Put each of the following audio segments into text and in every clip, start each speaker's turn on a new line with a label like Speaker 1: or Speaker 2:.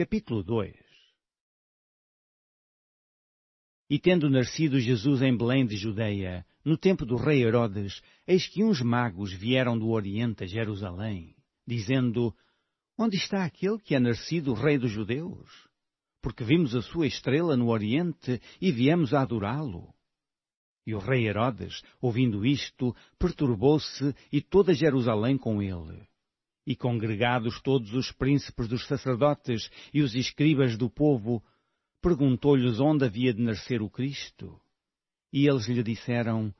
Speaker 1: Capítulo 2 E tendo nascido Jesus em Belém de Judeia, no tempo do rei Herodes, eis que uns magos vieram do Oriente a Jerusalém, dizendo: Onde está aquele que é nascido rei dos judeus? Porque vimos a sua estrela no Oriente e viemos a adorá-lo. E o rei Herodes, ouvindo isto, perturbou-se e toda Jerusalém com ele e congregados todos os príncipes dos sacerdotes e os escribas do povo, perguntou-lhes onde havia de nascer o Cristo. E eles lhe disseram,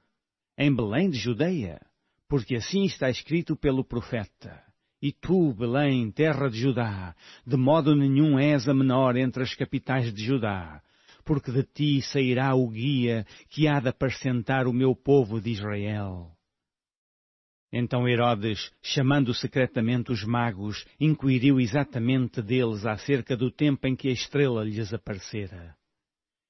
Speaker 1: Em Belém de Judeia, porque assim está escrito pelo profeta. E tu, Belém, terra de Judá, de modo nenhum és a menor entre as capitais de Judá, porque de ti sairá o guia que há de apacentar o meu povo de Israel. Então Herodes, chamando secretamente os magos, inquiriu exatamente deles acerca do tempo em que a estrela lhes aparecera.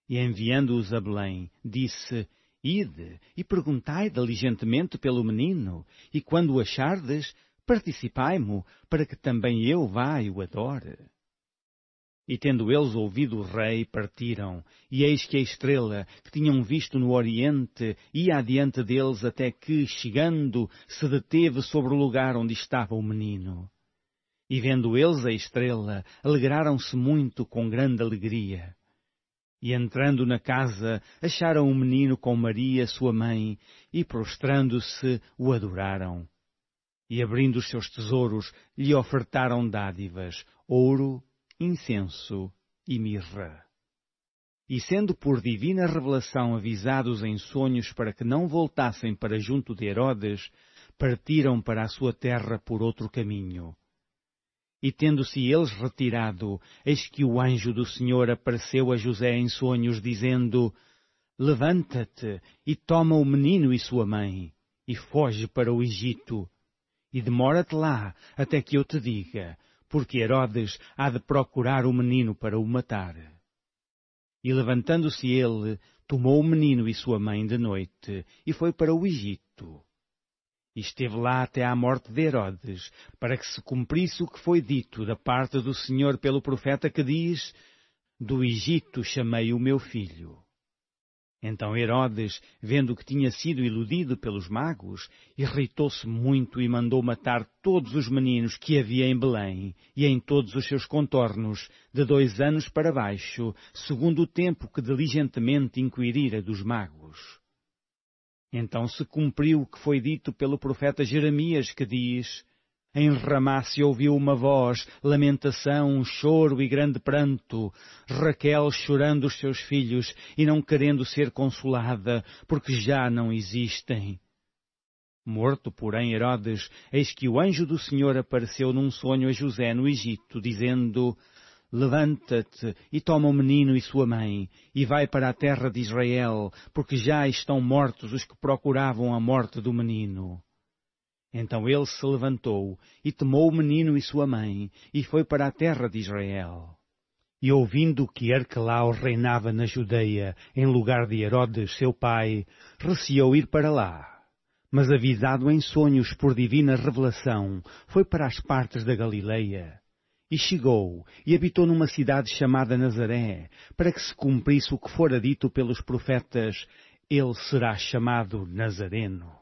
Speaker 1: E enviando-os a Belém, disse, Ide e perguntai diligentemente pelo menino, e quando o achardes, participai-mo, para que também eu vá e o adore. E tendo eles ouvido o rei, partiram. E eis que a estrela, que tinham visto no oriente, ia adiante deles até que, chegando, se deteve sobre o lugar onde estava o menino. E vendo eles a estrela, alegraram-se muito com grande alegria. E entrando na casa, acharam o menino com Maria, sua mãe, e prostrando-se, o adoraram. E abrindo os seus tesouros, lhe ofertaram dádivas, ouro, incenso e mirra. E sendo por divina revelação avisados em sonhos para que não voltassem para junto de Herodes, partiram para a sua terra por outro caminho. E tendo-se eles retirado, eis que o anjo do Senhor apareceu a José em sonhos, dizendo: Levanta-te e toma o menino e sua mãe, e foge para o Egito, e demora-te lá até que eu te diga, porque Herodes há de procurar o menino para o matar. E levantando-se ele, tomou o menino e sua mãe de noite, e foi para o Egito. E esteve lá até à morte de Herodes, para que se cumprisse o que foi dito da parte do Senhor pelo profeta que diz: Do Egito chamei o meu filho. Então Herodes, vendo que tinha sido iludido pelos magos, irritou-se muito e mandou matar todos os meninos que havia em Belém e em todos os seus contornos, de dois anos para baixo, segundo o tempo que diligentemente inquirira dos magos. Então se cumpriu o que foi dito pelo profeta Jeremias, que diz: em Ramá se ouviu uma voz, lamentação, choro e grande pranto. Raquel chorando os seus filhos e não querendo ser consolada, porque já não existem. Morto, porém, Herodes, eis que o anjo do Senhor apareceu num sonho a José no Egito, dizendo, Levanta-te e toma o menino e sua mãe, e vai para a terra de Israel, porque já estão mortos os que procuravam a morte do menino. Então ele se levantou e tomou o menino e sua mãe e foi para a terra de Israel. E ouvindo que Arquelau reinava na Judeia em lugar de Herodes, seu pai, receou ir para lá. Mas avisado em sonhos por divina revelação, foi para as partes da Galileia. E chegou e habitou numa cidade chamada Nazaré, para que se cumprisse o que fora dito pelos profetas, ele será chamado Nazareno.